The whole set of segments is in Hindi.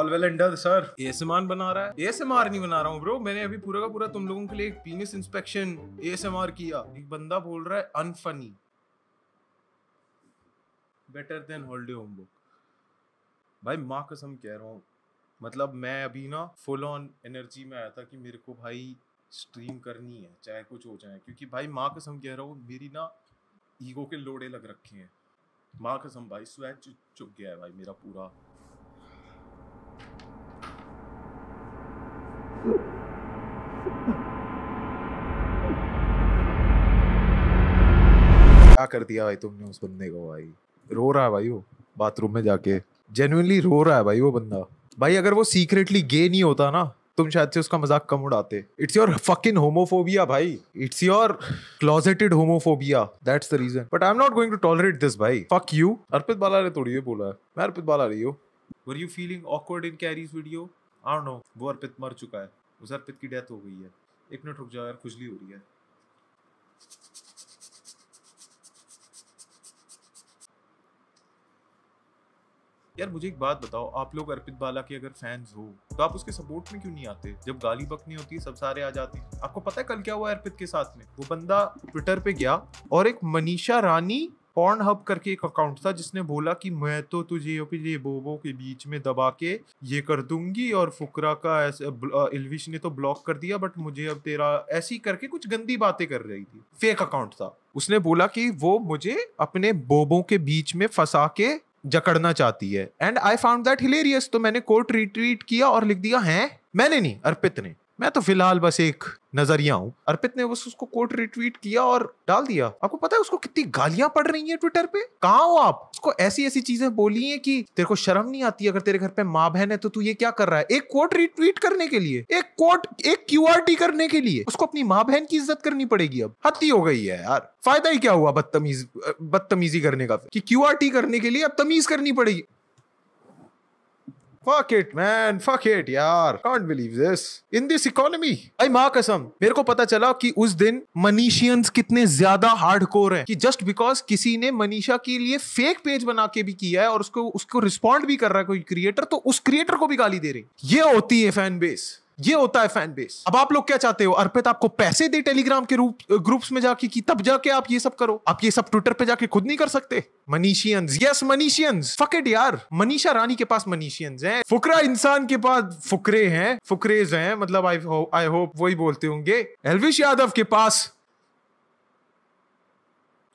All well and done sir a ASMR बना रहा है ए एएसएमआर नहीं बना रहा हूँ ब्रो मैंने अभी पूरा का पूरा तुम लोगों के लिए एक पीनिस इंस्पेक्शन ए एएसएमआर किया एक बंदा बोल रहा है unfunny better than holiday homework भाई माँ कसम कह रहा हूँ मतलब मैं अभी ना फुल ऑन एनर्जी में आया था कि मेरे को भाई स्ट्रीम करनी है चाहे कुछ हो जाए क्योंकि भाई माँ कसम कह रहा हूँ मेरी ना ईगो के लोड़े लग रखे हैं माँ कसम भाई स्वैच चुक गया है भाई मेरा पूरा क्या कर दिया भाई तुमने उस बंदे को भाई रो रहा है भाई वो बाथरूम में जाके जेन्यनली रो रहा है भाई वो बंदा भाई अगर वो सीक्रेटली गे नहीं होता ना तुम शायद से उसका मजाक कम उड़ाते इट्स योर फकिंग होमोफोबिया भाई it's your closeted homophobia that's the reason but I am not going to tolerate this भाई फक यू अर्पित बाला ने थोड़ी बोला है मैं अर्पित बाला रही हूँ were you feeling awkward in Carry's video I don't know वो अर्पित मर चुका है उस अर्पित की डेथ हो गई है एक मिनट रुक जाओ यार खुजली हो रही है यार मुझे एक बात बताओ आप लोग अर्पित बाला के अगर फैंस हो तो आप उसके सपोर्ट में क्यों नहीं आते जब गाली बकनी होती है सब सारे आ जाते हैं आपको पता है कल क्या हुआ अर्पित के साथ में वो बंदा ट्विटर पे गया और एक मनीषा रानी पॉर्न हब करके एक अकाउंट था जिसने बोला कि मैं तो तुझे ये बोबो के बीच में दबा के ये कर दूंगी और फुकरा का ऐसे इलविश ने तो ब्लॉक कर दिया बट मुझे अब तेरा ऐसी करके कुछ गंदी बातें कर रही थी फेक अकाउंट था उसने बोला कि वो मुझे अपने बोबों के बीच में फंसा के जकड़ना चाहती है and I found that hilarious तो मैंने कोर्ट रिट्रीट किया और लिख दिया है मैंने नहीं अर्पित ने मैं तो फिलहाल बस एक नजरिया हूँ अर्पित ने बस उसको कोट रिट्वीट किया और डाल दिया आपको पता है उसको कितनी गालियां पड़ रही हैं ट्विटर पे कहा हो आप उसको ऐसी ऐसी चीजें बोली हैं कि तेरे को शर्म नहीं आती अगर तेरे घर पे माँ बहन है तो तू ये क्या कर रहा है एक कोट रिट्वीट करने के लिए एक कोट एक क्यू करने के लिए उसको अपनी माँ बहन की इज्जत करनी पड़ेगी अब हती हो गई है यार फायदा ही क्या हुआ बदतमीज बदतमीजी करने का कि क्यू करने के लिए अब तमीज करनी पड़ेगी fuck it man fuck it यार can't believe this in this economy भाई माँ कसम मेरे को पता चला कि उस दिन मनीशियंस कितने ज्यादा हार्डकोर हैं कि जस्ट बिकॉज किसी ने मनीषा के लिए फेक पेज बना के भी किया है और उसको उसको रिस्पॉन्ड भी कर रहा है कोई क्रिएटर तो उस क्रिएटर को भी गाली दे रही ये होती है फैन बेस ये होता है फैन बेस अब आप लोग क्या चाहते हो अर्पित आपको पैसे दे टेलीग्राम के रूप ग्रुप्स में जाके कि तब जाके आप ये सब करो आप ये सब ट्विटर पे जाके खुद नहीं कर सकते मनीषियंस यस मनीषियंस फकेट यार मनीषा रानी के पास मनीषियंस हैं फुकरा इंसान के पास फुकरे हैं फुकरेज हैं मतलब आई आई होप वही बोलते होंगे एलविश यादव के पास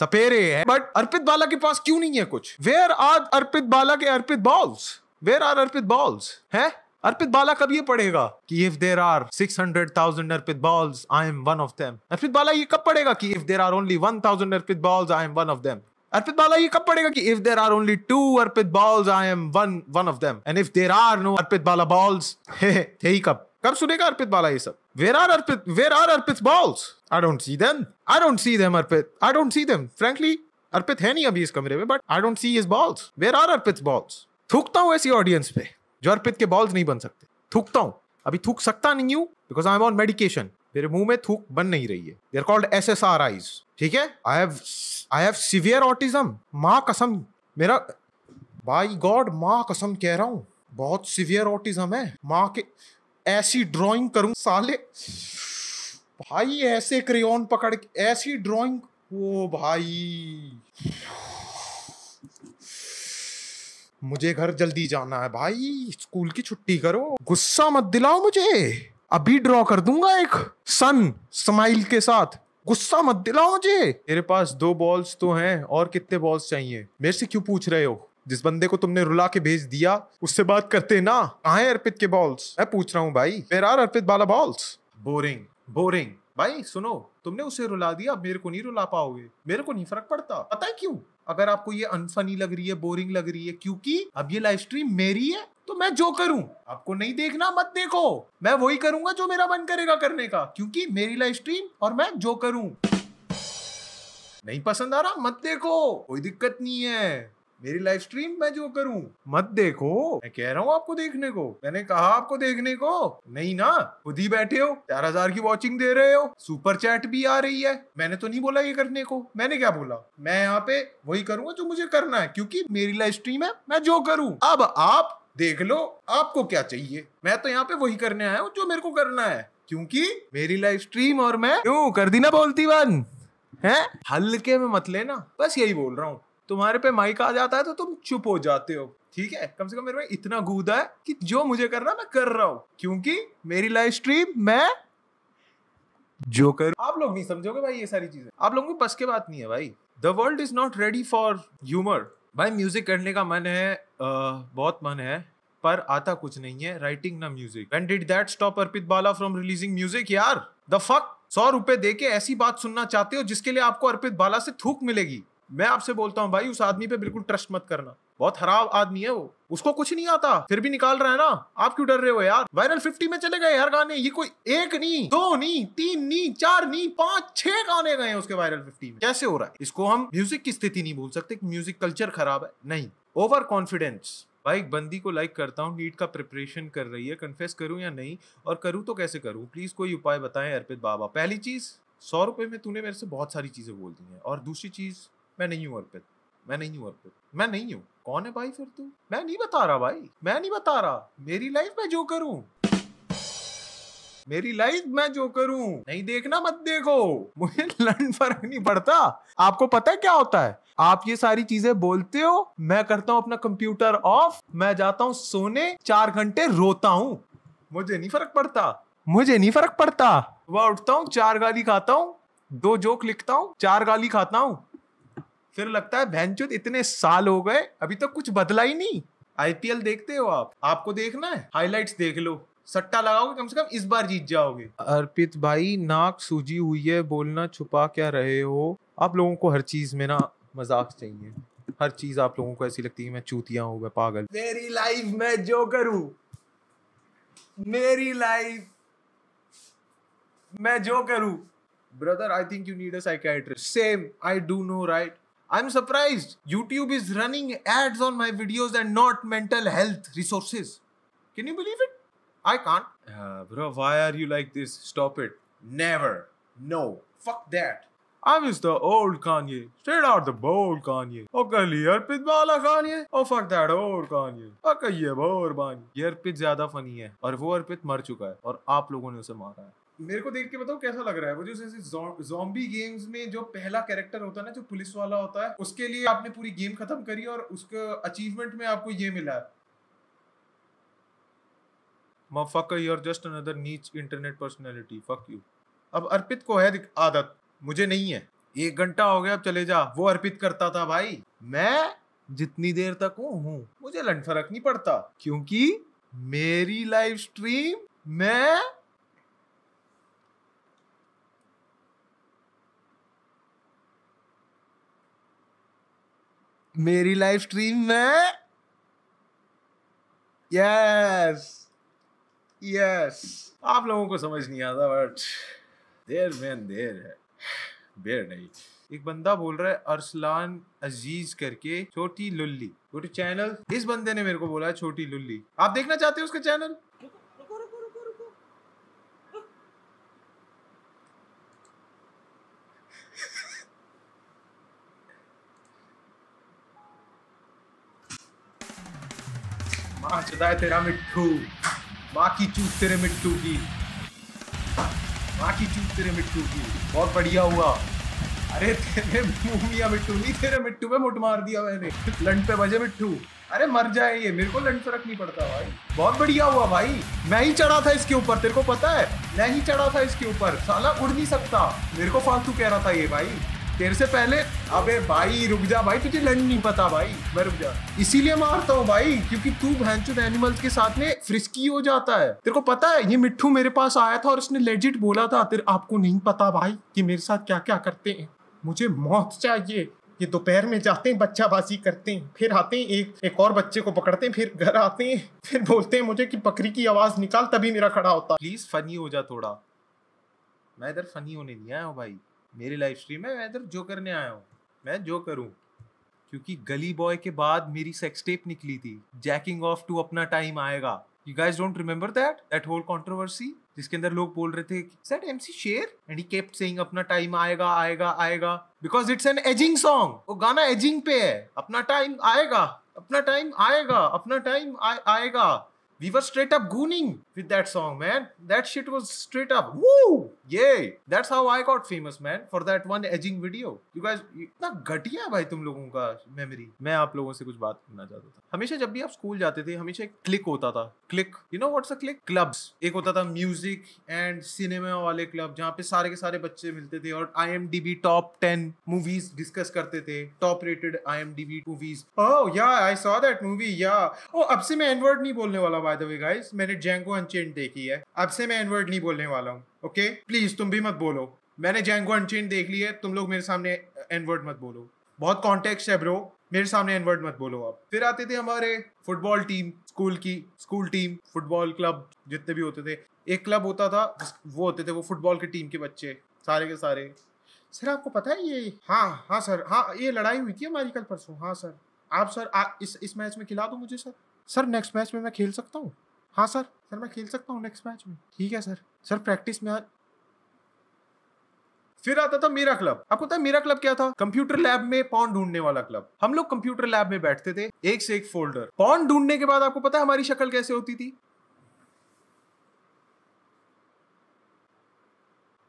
सपेरे है बट अर्पित बाला के पास क्यों नहीं है कुछ वेयर आर अर्पित बाला के Arpit balls where are Arpit balls है अर्पित बाला कब ये पढ़ेगा कि if there are six hundred thousand Arpit balls I am one of them Arpit Bala ये कब पढ़ेगा कि if there are only one thousand Arpit balls I am one of them Arpit Bala ये कब पढ़ेगा कि if there are only two Arpit balls I am one one of them and if there are no Arpit Bala balls थे ही कब कब सुनेगा अर्पित बाला ये सब where are Arpit where are Arpit balls I don't see them I don't see them Arpit I don't see them frankly Arpit है नहीं अभी इस कमरे में but I don't see his balls where are Arpit balls थूकता हूं ऐसी ऑडियंस पे जो अर्पित के बॉल्स नहीं बन सकते थूकता हूँ अभी थूक सकता नहीं हूँ because I am on medication मेरे मुंह में थूक बन नहीं रही है they are called S S R Is ठीक है I have I have severe autism माँ कसम मेरा बाई गॉड माँ कसम कह रहा हूँ बहुत सिवियर ऑटिज्म है माँ के ऐसी ड्रॉइंग करूँ साले भाई ऐसे क्रेन पकड़ ऐसी ड्रॉइंग ओ भाई मुझे घर जल्दी जाना है भाई स्कूल की छुट्टी करो गुस्सा मत दिलाओ मुझे अभी ड्रॉ कर दूंगा एक सन स्माइल के साथ गुस्सा मत दिलाओ मुझे मेरे पास दो बॉल्स तो हैं और कितने बॉल्स चाहिए मेरे से क्यों पूछ रहे हो जिस बंदे को तुमने रुला के भेज दिया उससे बात करते ना कहा अर्पित के बॉल्स मैं पूछ रहा हूँ भाई where are Arpit Bala balls boring boring भाई सुनो तुमने उसे रुला दिया मेरे को नहीं रुला पाओगे मेरे को नहीं फर्क पड़ता पता है क्यों अगर आपको ये अनफनी लग रही है बोरिंग लग रही है क्योंकि अब ये लाइव स्ट्रीम मेरी है तो मैं जो करूं आपको नहीं देखना मत देखो मैं वही करूंगा जो मेरा मन करेगा करने का क्योंकि मेरी लाइव स्ट्रीम और मैं जो करूं नहीं पसंद आ रहा मत देखो कोई दिक्कत नहीं है मेरी लाइव स्ट्रीम मैं जो करूं मत देखो मैं कह रहा हूं आपको देखने को मैंने कहा आपको देखने को नहीं ना खुद ही बैठे हो चार हजार की वॉचिंग दे रहे हो सुपर चैट भी आ रही है मैंने तो नहीं बोला ये करने को मैंने क्या बोला मैं यहाँ पे वही करूंगा जो मुझे करना है क्योंकि मेरी लाइव स्ट्रीम है मैं जो करूं अब आप देख लो आपको क्या चाहिए मैं तो यहाँ पे वही करने आया हूँ जो मेरे को करना है क्योंकि मेरी लाइव स्ट्रीम और मैं क्यों कर दी ना बोलती वन है हल्के में मत लेना बस यही बोल रहा हूँ तुम्हारे पे माइक आ जाता है तो तुम चुप हो जाते हो ठीक है कम से कम मेरे में इतना गूदा है कि जो मुझे करना मैं कर रहा हूँ क्योंकि मेरी लाइव स्ट्रीम मैं कर आप लोग नहीं समझोगे भाई ये सारी चीजें आप लोगों को बस के बात नहीं है भाई the world is not ready for humour भाई म्यूजिक करने का मन है आ, बहुत मन है पर आता कुछ नहीं है राइटिंग ना music when did that stop Arpit Bala from releasing music यार द फक सौ रुपए दे के ऐसी बात सुनना चाहते हो जिसके लिए आपको अर्पित बाला से थूक मिलेगी मैं आपसे बोलता हूँ भाई उस आदमी पे बिल्कुल ट्रस्ट मत करना बहुत खराब आदमी है वो उसको कुछ नहीं आता फिर भी निकाल रहा है ना आप क्यों डर रहे हो यार वायरल 50 में चले गए यार गाने ये कोई एक नहीं दो नहीं तीन नहीं चार नहीं पांच छह गाने गए उसके वायरल 50 में कैसे हो रहा है इसको हम म्यूजिक की स्थिति नहीं बोल सकते म्यूजिक कल्चर खराब है नहीं ओवर कॉन्फिडेंस भाई एक बंदी को लाइक करता हूँ नीट का प्रिपरेशन कर रही है कन्फेस करूँ या नहीं और करूँ तो कैसे करूँ प्लीज़ कोई उपाय बताएं अर्पित बाबा पहली चीज़ सौ रुपये में तूने मेरे से बहुत सारी चीज़ें बोल दी हैं और दूसरी चीज़ मैं नहीं हूँ अर्पित मैं नहीं हूँ अर्पित मैं नहीं हूँ कौन है भाई फिर तू मैं नहीं बता रहा भाई मैं नहीं बता रहा मेरी लाइफ में जो करूँ मेरी लाइफ मैं जो करूं नहीं देखना मत देखो मुझे लंड फर्क नहीं पड़ता आपको पता है क्या होता है आप ये सारी चीजें बोलते हो मैं करता हूं अपना कंप्यूटर ऑफ मैं जाता हूं सोने चार घंटे रोता हूं मुझे नहीं फर्क पड़ता मुझे नहीं फर्क पड़ता वह उठता हूं चार गाली खाता हूं दो जोक लिखता हूं चार गाली खाता हूं फिर लगता है भैनचोद इतने साल हो गए अभी तक तो कुछ बदला ही नहीं आईपीएल देखते हो आप आपको देखना है हाईलाइट्स देख लो सट्टा लगाओगे कम से कम इस बार जीत जाओगे अर्पित भाई नाक सूजी हुई है बोलना छुपा क्या रहे हो आप लोगों को हर चीज में ना मजाक चाहिए हर चीज आप लोगों को ऐसी लगती है मैं चूतिया हूँ मैं पागल मेरी लाइफ में जो करू मेरी लाइफ मैं जो करूँ brother I think you need a same I do know right I'm surprised YouTube is running ads on my videos and not mental health resources. Can you believe it? I can't. Uh, bro, why are you like this? Stop it. Never. No. Fuck that. I miss the old Kanye. Straight out the bold Kanye. Okay, Arpit वाला Kanye. Oh fuck that old Kanye. Fuck ये बोर बानी. ये अर्पित ज्यादा फनी है और वो अर्पित मर चुका है और आप लोगों ने उसे मारा है. मेरे को देख के बताओ कैसा लग रहा है वो जो जैसे जॉम्बी गेम्स में जो पहला कैरेक्टर होता है ना जो पुलिस वाला होता है उसके लिए आपने पूरी गेम खत्म करी और उसके अचीवमेंट में आपको ये मिला है motherfucker you are just another niche internet personality fuck you अब अर्पित को है आदत मुझे नहीं है एक घंटा हो गया अब चले जा वो अर्पित करता था भाई मैं जितनी देर तक हूँ मुझे लंड फर्क नहीं पड़ता क्योंकि मेरी लाइव स्ट्रीम मैं मेरी लाइव स्ट्रीम में यस यस आप लोगों को समझ नहीं आता बट देर मैन देर है देर नहीं एक बंदा बोल रहा है अरसलान अजीज करके छोटी लुल्ली छोटी चैनल इस बंदे ने मेरे को बोला छोटी लुल्ली आप देखना चाहते हो उसका चैनल होता है तेरा मिट्ठू बाकी चूत तेरे मिट्टू की बाकी चूत तेरे मिट्टू की बहुत बढ़िया हुआ अरे तेरे मुंह मिया मिट्टू नहीं तेरे मिट्टू पे मुट मार दिया मैंने लंड पे बजे मिट्टू अरे मर जाए ये मेरे को लंड पे तो रखनी पड़ता भाई बहुत बढ़िया हुआ भाई मैं ही चढ़ा था इसके ऊपर तेरे को पता है मैं ही चढ़ा था इसके ऊपर साला उड़ नहीं सकता मेरे को फालतू कह रहा था ये भाई तेरे से पहले अबे भाई रुक जा भाई तुझे लड़ नहीं पता भाई मैं रुक जा इसीलिए मारता हूँ भाई क्योंकि तू भैंचुड एनिमल्स के साथ में फ्रिस्की हो जाता है तेरे को पता है ये मिट्ठू मेरे पास आया था और उसने लेजिट बोला था तेरे आपको नहीं पता भाई कि मेरे साथ क्या क्या करते हैं मुझे मौत चाहिए ये दोपहर में जाते हैं बच्चाबाजी करते हैं फिर आते हैं एक एक और बच्चे को पकड़ते हैं फिर घर आते हैं फिर बोलते हैं मुझे कि बकरी की आवाज निकाल तभी मेरा खड़ा होता प्लीज फनी हो जा थोड़ा मैं इधर फनी होने नहीं आया हूँ भाई मेरी लाइव स्ट्रीम है मैं इधर जो करने आया हूँ मैं जो करूँ क्योंकि गली बॉय के बाद मेरी सेक्स टेप निकली थी जैकिंग ऑफ टू अपना टाइम आएगा you guys don't remember that that whole controversy जिसके अंदर लोग बोल रहे थे set MC Sher and he kept saying अपना टाइम आएगा आएगा आएगा because it's an edging song वो गाना एजिंग पे है अपना टाइम आएगा अपना टाइम आएगा अपना टाइम आएगा we were straight up gooning with that song man that shit was straight up woo yeah that's how I got famous man for that one edging video you guys इतना घटिया भाई तुम लोगों का मेमोरी मैं आप लोगों से कुछ बात करना चाहता था हमेशा जब भी आप स्कूल जाते थे हमेशा एक क्लिक होता था clique you know what's a clique clubs एक होता था म्यूजिक एंड सिनेमा वाले क्लब जहाँ पे सारे के सारे बच्चे मिलते थे और I top ten movies discuss करते थे top rated I movies oh yeah I saw that movie या ओ अब से मैं एनवर्ड नहीं बोलने वाला बाय द वे गाइस मैंने जैंगो अनचेन देखी है अब से मैं एनवर्ड नहीं बोलने वाला हूँ ओके प्लीज तुम भी मत बोलो मैंने जैंगो अनचेन देख ली है तुम लोग मेरे सामने एनवर्ड मत बोलो बहुत कॉन्टेक्स्ट है ब्रो मेरे सामने एनवर्ड मत बोलो आप फिर आते थे हमारे फुटबॉल टीम स्कूल की स्कूल टीम फुटबॉल क्लब जितने भी होते थे एक क्लब होता था वो होते थे वो फुटबॉल की टीम के बच्चे सारे के सारे सर आपको पता है ये हाँ हाँ सर हाँ ये लड़ाई हुई थी हमारी कल परसों हाँ सर आप सर आ, इस इस मैच में खिला दो मुझे सर सर नेक्स्ट मैच में मैं खेल सकता हूँ हाँ सर सर मैं खेल सकता हूँ नेक्स्ट मैच में ठीक है सर सर प्रैक्टिस में फिर आता था मेरा क्लब आपको पता है मेरा क्लब क्या था कंप्यूटर लैब में पॉन ढूंढने वाला क्लब हम लोग कंप्यूटर लैब में बैठते थे एक से एक फोल्डर पॉन ढूंढने के बाद आपको पता है हमारी शक्ल कैसे होती थी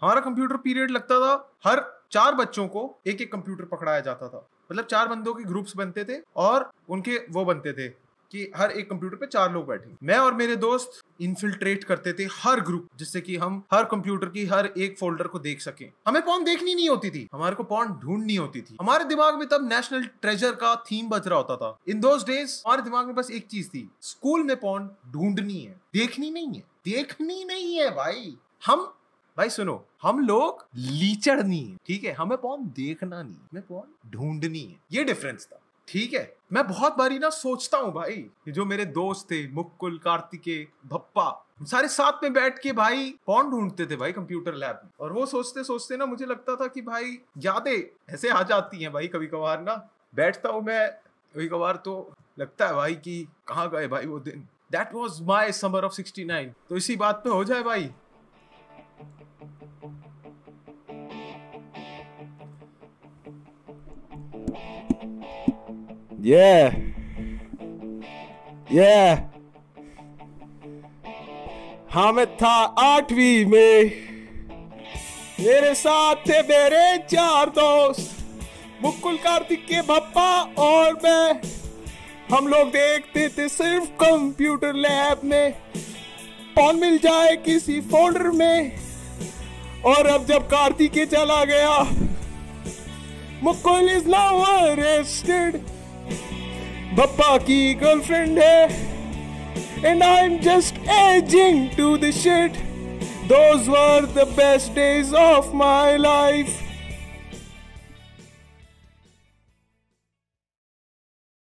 हमारा कंप्यूटर पीरियड लगता था हर चार बच्चों को एक एक कंप्यूटर पकड़ाया जाता था मतलब चार बंदों के ग्रुप्स बनते थे और उनके वो बनते थे कि हर एक कंप्यूटर पे चार लोग बैठे मैं और मेरे दोस्त इन्फिल्ट्रेट करते थे हर ग्रुप जिससे कि हम हर कंप्यूटर की हर एक फोल्डर को देख सकें हमें पॉन देखनी नहीं होती थी हमारे को पॉन ढूंढनी होती थी हमारे दिमाग में तब नेशनल ट्रेजर का थीम बज रहा होता था इन दोज डेज हमारे दिमाग में बस एक चीज थी स्कूल में पॉन ढूंढनी है देखनी नहीं है देखनी नहीं है भाई हम भाई सुनो हम लोग लीचड़नी है ठीक है हमें पॉन देखना नहीं हमें पॉन ढूंढनी है ये डिफरेंस था ठीक है मैं बहुत बारी ना सोचता हूँ भाई जो मेरे दोस्त थे मुक्कुल कार्तिके भप्पा सारे साथ में बैठ के भाई कौन ढूंढते थे भाई कंप्यूटर लैब में और वो सोचते सोचते ना मुझे लगता था कि भाई यादें ऐसे आ जाती हैं भाई कभी कभार ना बैठता हूँ मैं कभी कभार तो लगता है भाई कि कहाँ गए भाई वो दिन that was my summer of sixty nine तो इसी बात पे हो जाए भाई Yeah. Yeah. हामिद था आठवीं में मेरे साथ थे मेरे चार दोस्त मुकुल कार्तिक के पप्पा और मैं हम लोग देखते थे सिर्फ कंप्यूटर लैब में फोन मिल जाए किसी फोल्डर में और अब जब कार्तिक चला गया मुकुल इज नाउ अरेस्टेड पप्पा की गर्लफ्रेंड है and I am just edging to this shit those were the best days of my life